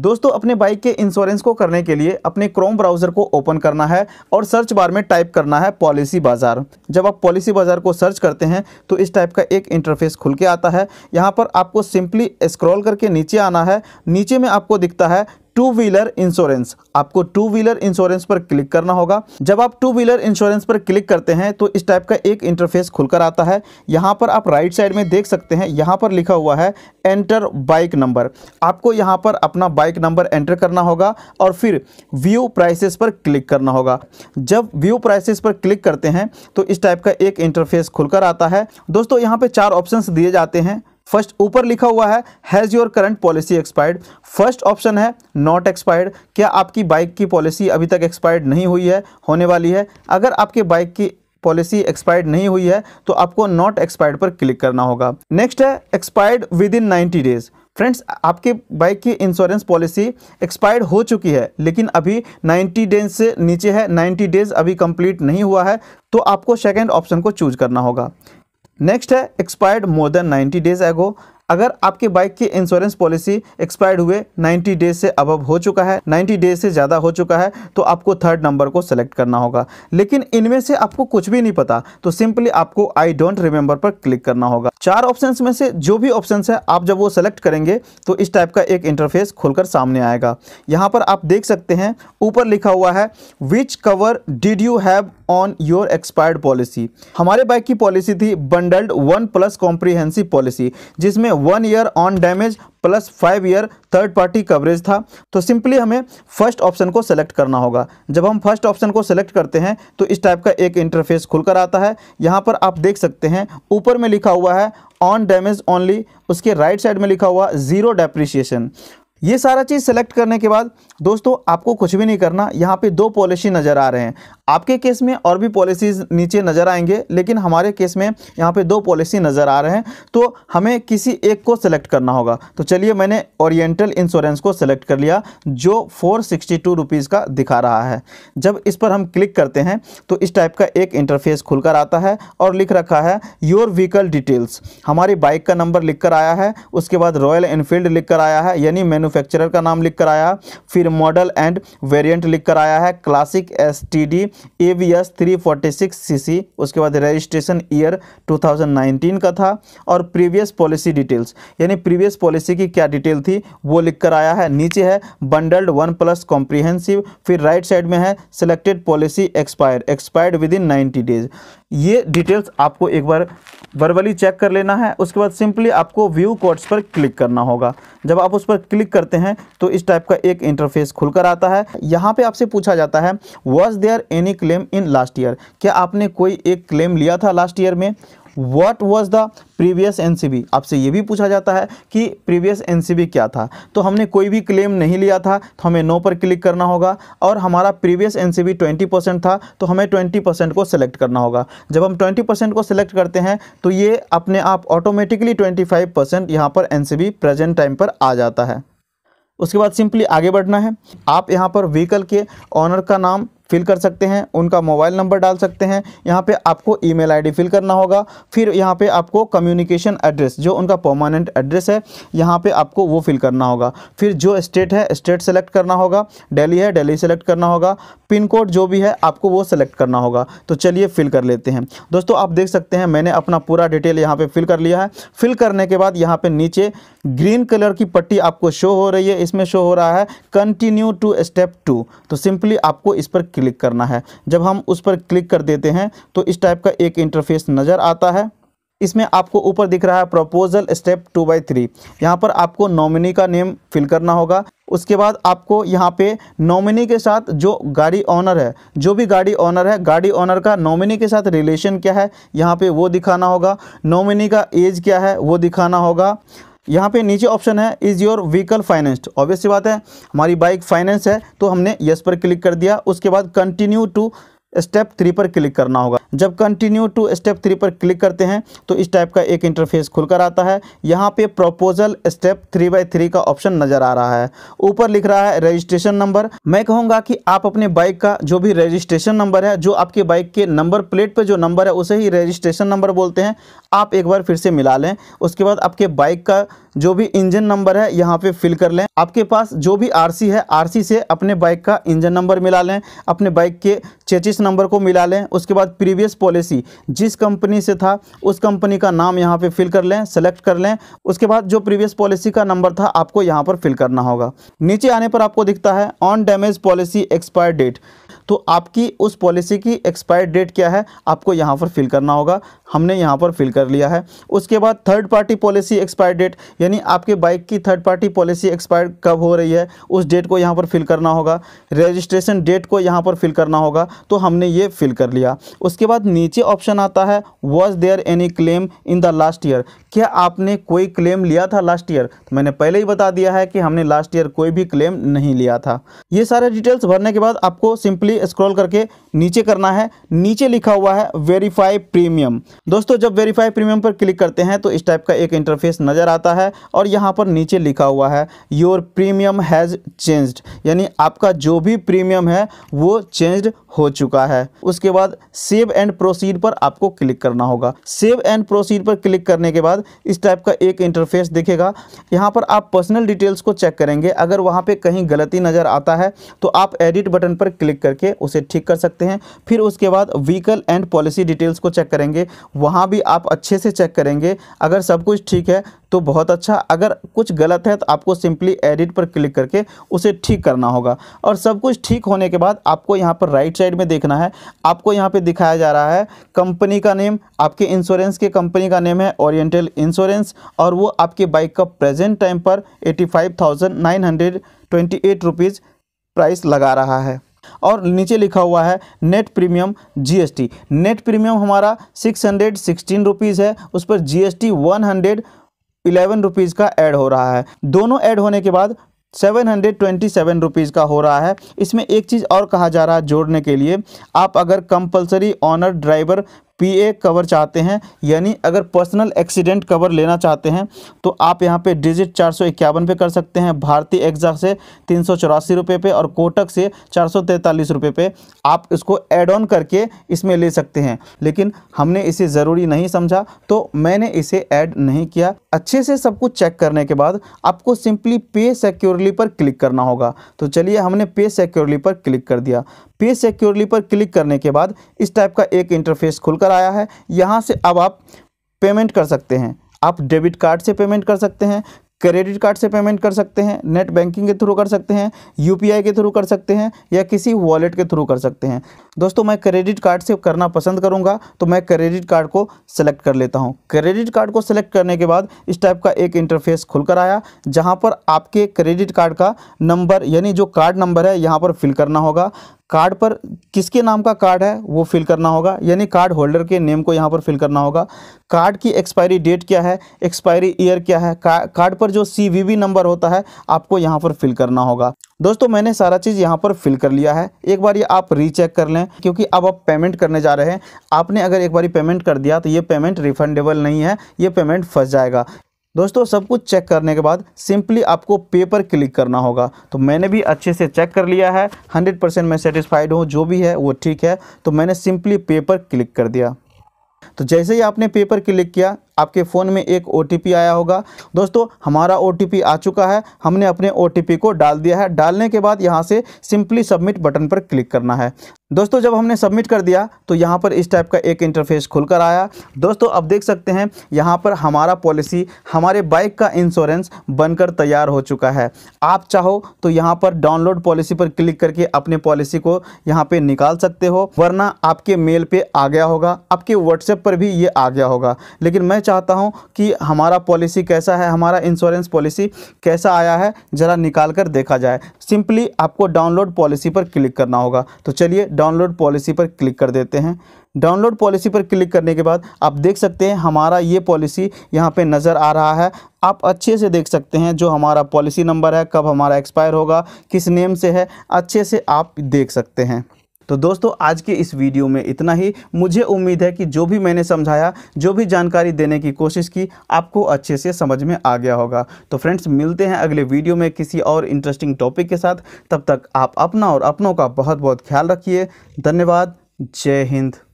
दोस्तों अपने बाइक के इंश्योरेंस को करने के लिए अपने क्रोम ब्राउजर को ओपन करना है और सर्च बार में टाइप करना है पॉलिसी बाजार जब आप पॉलिसी बाजार को सर्च करते हैं तो इस टाइप का एक इंटरफेस खुल के आता है यहाँ पर आपको सिंपली स्क्रॉल करके नीचे आना है नीचे में आपको दिखता है टू व्हीलर इंश्योरेंस आपको टू व्हीलर इंश्योरेंस पर क्लिक करना होगा जब आप टू व्हीलर इंश्योरेंस पर क्लिक करते हैं तो इस टाइप का एक इंटरफेस खुलकर आता है यहाँ पर आप राइट साइड में देख सकते हैं यहाँ पर लिखा हुआ है एंटर बाइक नंबर आपको यहाँ पर अपना बाइक नंबर एंटर करना होगा और फिर व्यू प्राइसेस पर क्लिक करना होगा जब व्यू प्राइसेस पर क्लिक करते हैं तो इस टाइप का एक इंटरफेस खुलकर आता है दोस्तों यहाँ पर चार ऑप्शन दिए जाते हैं फर्स्ट ऊपर लिखा हुआ है has your current policy expired first option है नॉट एक्सपायर्ड क्या आपकी बाइक की पॉलिसी अभी तक एक्सपायर्ड नहीं हुई है होने वाली है अगर आपके बाइक की पॉलिसी एक्सपायर्ड नहीं हुई है तो आपको नॉट एक्सपायर्ड पर क्लिक करना होगा नेक्स्ट है expired within ninety days friends आपके बाइक की इंश्योरेंस पॉलिसी एक्सपायर्ड हो चुकी है लेकिन अभी 90 डेज से नीचे है 90 डेज अभी कंप्लीट नहीं हुआ है तो आपको सेकेंड ऑप्शन को चूज करना होगा नेक्स्ट है एक्सपायर्ड मोर देन 90 डेज एगो अगर आपकी बाइक की इंश्योरेंस पॉलिसी एक्सपायर्ड हुए 90 डेज से अब हो चुका है 90 डेज से ज़्यादा हो चुका है तो आपको थर्ड नंबर को सेलेक्ट करना होगा लेकिन इनमें से आपको कुछ भी नहीं पता तो सिंपली आपको आई डोंट रिमेंबर पर क्लिक करना होगा चार ऑप्शंस में से जो भी ऑप्शंस है आप जब वो सेलेक्ट करेंगे तो इस टाइप का एक इंटरफेस खुलकर सामने आएगा यहाँ पर आप देख सकते हैं ऊपर लिखा हुआ है which cover did you have on your expired policy हमारे बाइक की पॉलिसी थी bundled one plus comprehensive policy जिसमें one year own damage plus five year third party coverage था तो सिंपली हमें फर्स्ट ऑप्शन को सेलेक्ट करना होगा जब हम फर्स्ट ऑप्शन को सेलेक्ट करते हैं तो इस टाइप का एक इंटरफेस खुलकर आता है यहाँ पर आप देख सकते हैं ऊपर में लिखा हुआ है ऑन डैमेज ओनली उसके राइट साइड में लिखा हुआ ज़ीरो डेप्रिशिएशन ये सारा चीज़ सेलेक्ट करने के बाद दोस्तों आपको कुछ भी नहीं करना यहाँ पे दो पॉलिसी नज़र आ रहे हैं आपके केस में और भी पॉलिसीज़ नीचे नज़र आएंगे लेकिन हमारे केस में यहाँ पे दो पॉलिसी नज़र आ रहे हैं तो हमें किसी एक को सेलेक्ट करना होगा तो चलिए मैंने ओरिएंटल इंश्योरेंस को सेलेक्ट कर लिया जो फोर सिक्सटी टू रुपीज़ का दिखा रहा है जब इस पर हम क्लिक करते हैं तो इस टाइप का एक इंटरफेस खुलकर आता है और लिख रखा है योर व्हीकल डिटेल्स हमारी बाइक का नंबर लिख कर आया है उसके बाद रॉयल इनफील्ड लिख कर आया है यानी मैन्युफैक्चरर का नाम लिख कर आया फिर मॉडल एंड वेरिएंट लिख कर आया है classic S T D A V S three forty six CC सी उसके बाद रजिस्ट्रेशन ईयर 2019 का था और प्रीवियस पॉलिसी डिटेल्स यानी प्रीवियस पॉलिसी की क्या डिटेल थी वो लिख कर आया है नीचे है बंडल्ड वन प्लस कॉम्प्रीहेंसिव फिर राइट साइड में है selected policy expire expired within ninety days ये डिटेल्स आपको एक बार वर्बली चेक कर लेना है उसके बाद सिंपली आपको व्यू कोड्स पर क्लिक करना होगा जब आप उस पर क्लिक करते हैं तो इस टाइप का एक इंटरफेस खुलकर आता है यहाँ पे आपसे पूछा जाता है was there any claim in last year क्या आपने कोई एक क्लेम लिया था लास्ट ईयर में what was the previous NCB आपसे ये भी पूछा जाता है कि प्रीवियस एनसीबी क्या था तो हमने कोई भी क्लेम नहीं लिया था तो हमें नो पर क्लिक करना होगा और हमारा प्रीवियस एनसीबी 20 परसेंट था तो हमें 20 परसेंट को सिलेक्ट करना होगा जब हम 20 परसेंट को सिलेक्ट करते हैं तो ये अपने आप ऑटोमेटिकली 25 परसेंट यहाँ पर बी प्रेजेंट टाइम पर आ जाता है उसके बाद सिंपली आगे बढ़ना है आप यहाँ पर व्हीकल के ऑनर का नाम फिल कर सकते हैं उनका मोबाइल नंबर डाल सकते हैं यहाँ पे आपको ईमेल आईडी फिल करना होगा फिर यहाँ पे आपको कम्युनिकेशन एड्रेस जो उनका परमानेंट एड्रेस है यहाँ पे आपको वो फिल करना होगा फिर जो स्टेट है स्टेट सेलेक्ट करना होगा डेली है डेली सेलेक्ट करना होगा पिन कोड जो भी है आपको वो सेलेक्ट करना होगा तो चलिए फिल कर लेते हैं दोस्तों आप देख सकते हैं मैंने अपना पूरा डिटेल यहाँ पर फिल कर लिया है फिल करने के बाद यहाँ पर नीचे ग्रीन कलर की पट्टी आपको शो हो रही है इसमें शो हो रहा है कंटिन्यू टू स्टेप टू तो सिंपली आपको इस पर क्लिक करना है जब हम उस पर क्लिक कर देते हैं तो इस टाइप का एक इंटरफेस नज़र आता है इसमें आपको ऊपर दिख रहा है proposal step two by three यहाँ पर आपको नॉमिनी का नेम फिल करना होगा उसके बाद आपको यहाँ पे नॉमिनी के साथ जो गाड़ी ऑनर है जो भी गाड़ी ऑनर है गाड़ी ऑनर का नॉमिनी के साथ रिलेशन क्या है यहाँ पे वो दिखाना होगा नॉमिनी का एज क्या है वो दिखाना होगा यहाँ पे नीचे ऑप्शन है is your vehicle financed obvious बात है हमारी बाइक फाइनेंस है तो हमने यस पर क्लिक कर दिया उसके बाद कंटिन्यू टू स्टेप थ्री पर क्लिक करना होगा जब कंटिन्यू टू स्टेप थ्री पर क्लिक करते हैं तो इस टाइप का एक इंटरफेस खुलकर आता है यहाँ पे proposal step three by three का ऑप्शन नज़र आ रहा है ऊपर लिख रहा है रजिस्ट्रेशन नंबर मैं कहूँगा कि आप अपने बाइक का जो भी रजिस्ट्रेशन नंबर है जो आपके बाइक के नंबर प्लेट पर जो नंबर है उसे ही रजिस्ट्रेशन नंबर बोलते हैं आप एक बार फिर से मिला लें उसके बाद आपके बाइक का जो भी इंजन नंबर है यहाँ पे फिल कर लें आपके पास जो भी आरसी है आरसी से अपने बाइक का इंजन नंबर मिला लें अपने बाइक के चेचिस नंबर को मिला लें उसके बाद प्रीवियस पॉलिसी जिस कंपनी से था उस कंपनी का नाम यहाँ पे फिल कर लें सेलेक्ट कर लें उसके बाद जो प्रीवियस पॉलिसी का नंबर था आपको यहाँ पर फिल करना होगा नीचे आने पर आपको दिखता है own damage policy expire date तो आपकी उस पॉलिसी की एक्सपायर डेट क्या है आपको यहाँ पर फिल करना होगा हमने यहाँ पर फिल कर लिया है उसके बाद third party policy expire date यानी आपके बाइक की थर्ड पार्टी पॉलिसी एक्सपायर कब हो रही है उस डेट को यहाँ पर फिल करना होगा रजिस्ट्रेशन डेट को यहाँ पर फिल करना होगा तो हमने ये फिल कर लिया उसके बाद नीचे ऑप्शन आता है was there any claim in the last year क्या आपने कोई क्लेम लिया था लास्ट ईयर तो मैंने पहले ही बता दिया है कि हमने लास्ट ईयर कोई भी क्लेम नहीं लिया था ये सारे डिटेल्स भरने के बाद आपको सिंपली सिंपली स्क्रॉल करके नीचे करना है नीचे लिखा हुआ है वेरीफाई प्रीमियम दोस्तों जब वेरीफाई प्रीमियम पर क्लिक करते हैं तो इस टाइप का एक इंटरफेस नज़र आता है और यहाँ पर नीचे लिखा हुआ है योर प्रीमियम हैज़ चेंज्ड यानी आपका जो भी प्रीमियम है वो चेंज्ड हो चुका है उसके बाद सेव एंड प्रोसीड पर आपको क्लिक करना होगा सेव एंड प्रोसीड पर क्लिक करने के बाद इस टाइप का एक इंटरफेस दिखेगा यहाँ पर आप पर्सनल डिटेल्स को चेक करेंगे अगर वहाँ पर कहीं गलती नज़र आता है तो आप एडिट बटन पर क्लिक करके उसे ठीक कर सकते हैं फिर उसके बाद व्हीकल एंड पॉलिसी डिटेल्स को चेक करेंगे वहाँ भी आप अच्छे से चेक करेंगे अगर सब कुछ ठीक है तो बहुत अच्छा अगर कुछ गलत है तो आपको सिंपली एडिट पर क्लिक करके उसे ठीक करना होगा और सब कुछ ठीक होने के बाद आपको यहाँ पर राइट साइड में देखना है आपको यहाँ पर दिखाया जा रहा है कंपनी का नेम आपके इंश्योरेंस के कंपनी का नेम है ओरिएंटल इंश्योरेंस और वो आपके बाइक का प्रेजेंट टाइम पर eighty five thousand nine hundred twenty eight rupees price लगा रहा है और नीचे लिखा हुआ है net premium GST net premium हमारा सिक्स हंड्रेड सिक्सटीन रुपीज़ है उस पर GST one hundred eleven rupees का ऐड हो रहा है दोनों ऐड होने के बाद seven hundred twenty seven rupees का हो रहा है इसमें एक चीज़ और कहा जा रहा है जोड़ने के लिए आप अगर compulsory owner driver PA cover चाहते हैं यानी अगर पर्सनल एक्सीडेंट कवर लेना चाहते हैं तो आप यहाँ पे डिजिट चार सौ इक्यावन पे कर सकते हैं भारतीय एग्जा से तीन सौ चौरासी रुपये पे और कोटक से चार सौ तैंतालीस रुपये पे आप इसको एड ऑन करके इसमें ले सकते हैं लेकिन हमने इसे ज़रूरी नहीं समझा तो मैंने इसे ऐड नहीं किया अच्छे से सब कुछ चेक करने के बाद आपको सिंपली पे सिक्योरली पर क्लिक करना होगा तो चलिए हमने पे सिक्योरली पर क्लिक कर दिया पे सिक्योरली पर क्लिक करने के बाद इस टाइप का एक इंटरफेस खुलकर आया है यहाँ से अब आप पेमेंट कर सकते हैं आप डेबिट कार्ड से पेमेंट कर सकते हैं क्रेडिट कार्ड से पेमेंट कर सकते हैं नेट बैंकिंग के थ्रू कर सकते हैं यूपीआई के थ्रू कर सकते हैं या किसी वॉलेट के थ्रू कर सकते हैं दोस्तों मैं क्रेडिट कार्ड से करना पसंद करूंगा तो मैं क्रेडिट कार्ड को सेलेक्ट कर लेता हूं क्रेडिट कार्ड को सेलेक्ट करने के बाद इस टाइप का एक इंटरफेस खुलकर आया जहां पर आपके क्रेडिट कार्ड का नंबर यानी जो कार्ड नंबर है यहाँ पर फिल करना होगा कार्ड पर किसके नाम का कार्ड है वो फिल करना होगा यानी कार्ड होल्डर के नेम को यहाँ पर फिल करना होगा कार्ड की एक्सपायरी डेट क्या है एक्सपायरी ईयर क्या है कार्ड पर जो सी नंबर होता है आपको यहाँ पर फिल करना होगा दोस्तों मैंने सारा चीज़ यहाँ पर फिल कर लिया है एक बार ये आप रीचेक कर लें क्योंकि अब आप पेमेंट करने जा रहे हैं आपने अगर एक बार पेमेंट कर दिया तो ये पेमेंट रिफंडेबल नहीं है ये पेमेंट फंस जाएगा दोस्तों सब कुछ चेक करने के बाद सिंपली आपको पे पर क्लिक करना होगा तो मैंने भी अच्छे से चेक कर लिया है 100 परसेंट मैं सेटिस्फाइड हूँ जो भी है वो ठीक है तो मैंने सिंपली पे पर क्लिक कर दिया तो जैसे ही आपने पेपर क्लिक किया आपके फ़ोन में एक ओ आया होगा दोस्तों हमारा ओ आ चुका है हमने अपने ओ को डाल दिया है डालने के बाद यहाँ से सिंपली सबमिट बटन पर क्लिक करना है दोस्तों जब हमने सबमिट कर दिया तो यहाँ पर इस टाइप का एक इंटरफेस खुलकर आया दोस्तों अब देख सकते हैं यहाँ पर हमारा पॉलिसी हमारे बाइक का इंश्योरेंस बनकर तैयार हो चुका है आप चाहो तो यहाँ पर डाउनलोड पॉलिसी पर क्लिक करके अपने पॉलिसी को यहाँ पे निकाल सकते हो वरना आपके मेल पे आ गया होगा आपके व्हाट्सएप पर भी ये आ गया होगा लेकिन मैं चाहता हूँ कि हमारा पॉलिसी कैसा है हमारा इंश्योरेंस पॉलिसी कैसा आया है ज़रा निकाल कर देखा जाए सिंपली आपको डाउनलोड पॉलिसी पर क्लिक करना होगा तो चलिए डाउनलोड पॉलिसी पर क्लिक कर देते हैं डाउनलोड पॉलिसी पर क्लिक करने के बाद आप देख सकते हैं हमारा ये पॉलिसी यहाँ पे नज़र आ रहा है आप अच्छे से देख सकते हैं जो हमारा पॉलिसी नंबर है कब हमारा एक्सपायर होगा किस नेम से है अच्छे से आप देख सकते हैं तो दोस्तों आज के इस वीडियो में इतना ही मुझे उम्मीद है कि जो भी मैंने समझाया जो भी जानकारी देने की कोशिश की आपको अच्छे से समझ में आ गया होगा तो फ्रेंड्स मिलते हैं अगले वीडियो में किसी और इंटरेस्टिंग टॉपिक के साथ तब तक आप अपना और अपनों का बहुत बहुत ख्याल रखिए धन्यवाद जय हिंद